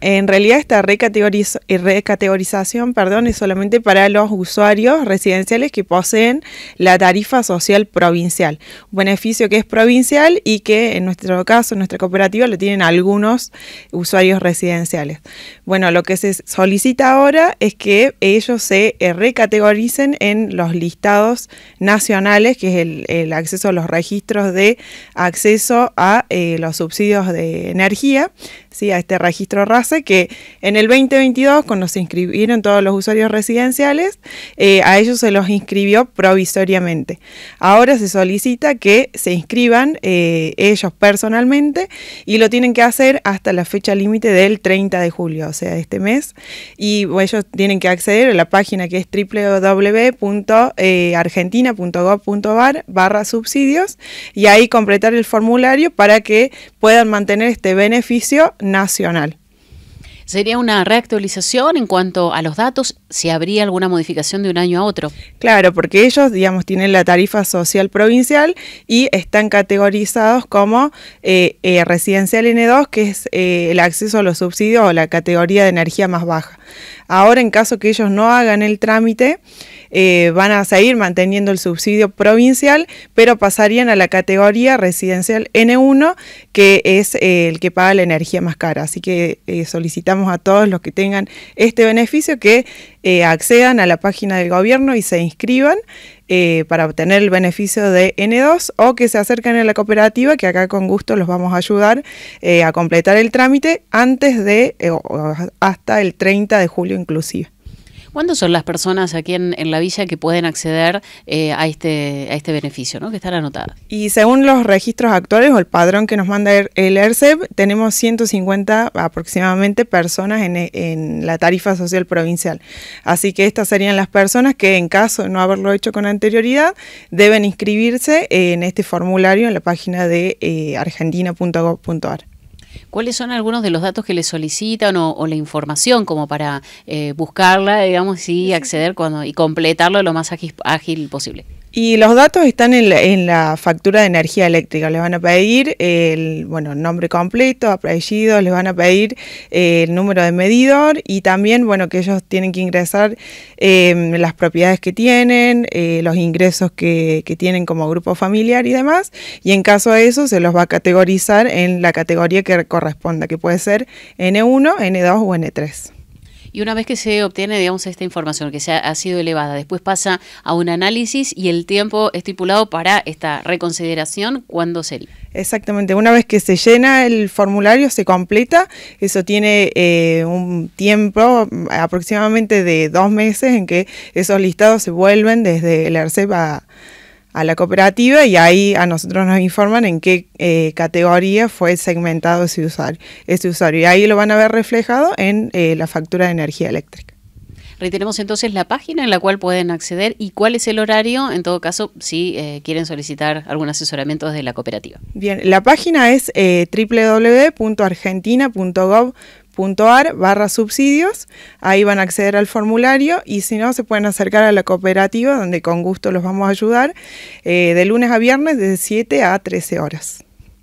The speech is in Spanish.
En realidad esta eh, recategorización perdón, es solamente para los usuarios residenciales que poseen la tarifa social provincial, un beneficio que es provincial y que en nuestro caso, en nuestra cooperativa, lo tienen algunos usuarios residenciales. Bueno, lo que se solicita ahora es que ellos se eh, recategoricen en los listados nacionales, que es el, acceso a los registros de acceso a eh, los subsidios de energía, ¿sí? a este registro RAS que en el 2022, cuando se inscribieron todos los usuarios residenciales, eh, a ellos se los inscribió provisoriamente. Ahora se solicita que se inscriban eh, ellos personalmente y lo tienen que hacer hasta la fecha límite del 30 de julio, o sea, este mes. Y ellos tienen que acceder a la página que es www.argentina.gov.bar eh, barra subsidios y ahí completar el formulario para que puedan mantener este beneficio nacional. Sería una reactualización en cuanto a los datos si habría alguna modificación de un año a otro. Claro, porque ellos, digamos, tienen la tarifa social provincial y están categorizados como eh, eh, residencial N2, que es eh, el acceso a los subsidios o la categoría de energía más baja. Ahora, en caso que ellos no hagan el trámite, van a seguir manteniendo el subsidio provincial, pero pasarían a la categoría residencial N1, que es el que paga la energía más cara. Así que solicitamos a todos los que tengan este beneficio que eh, accedan a la página del gobierno y se inscriban eh, para obtener el beneficio de N2 o que se acerquen a la cooperativa, que acá con gusto los vamos a ayudar eh, a completar el trámite antes de hasta el 30 de julio inclusive. ¿Cuántas son las personas aquí en, la villa que pueden acceder eh, a, este, a este beneficio, que está anotadas? Y según los registros actuales o el padrón que nos manda el ERCEP, tenemos 150 aproximadamente personas en, la tarifa social provincial. Así que estas serían las personas que en caso de no haberlo hecho con anterioridad, deben inscribirse en este formulario en la página de eh, argentina.gov.ar. ¿Cuáles son algunos de los datos que le solicitan o, la información como para eh, buscarla, digamos, y acceder cuando, y completarlo lo más ágil posible? Y los datos están en la, factura de energía eléctrica. Les van a pedir el bueno, nombre completo, apellido, les van a pedir eh, el número de medidor y también bueno, que ellos tienen que ingresar eh, las propiedades que tienen, eh, los ingresos que, tienen como grupo familiar y demás. Y en caso de eso se los va a categorizar en la categoría que corresponda, que puede ser N1, N2 o N3. Y una vez que se obtiene, digamos, esta información que se ha, sido elevada, después pasa a un análisis y el tiempo estipulado para esta reconsideración, ¿cuándo sería? Exactamente, una vez que se llena el formulario, se completa, eso tiene eh, un tiempo mm, aproximadamente de dos meses en que esos listados se vuelven desde el ARCEP a a la cooperativa y ahí a nosotros nos informan en qué eh, categoría fue segmentado ese usuario, este usuario. Y ahí lo van a ver reflejado en eh, la factura de energía eléctrica. Reiteremos entonces la página en la cual pueden acceder y cuál es el horario, en todo caso, si eh, quieren solicitar algún asesoramiento desde la cooperativa. Bien, la página es www.argentina.gov. .ar barra subsidios. Ahí van a acceder al formulario y si no, se pueden acercar a la cooperativa donde con gusto los vamos a ayudar eh, de lunes a viernes de 7 a 13 horas.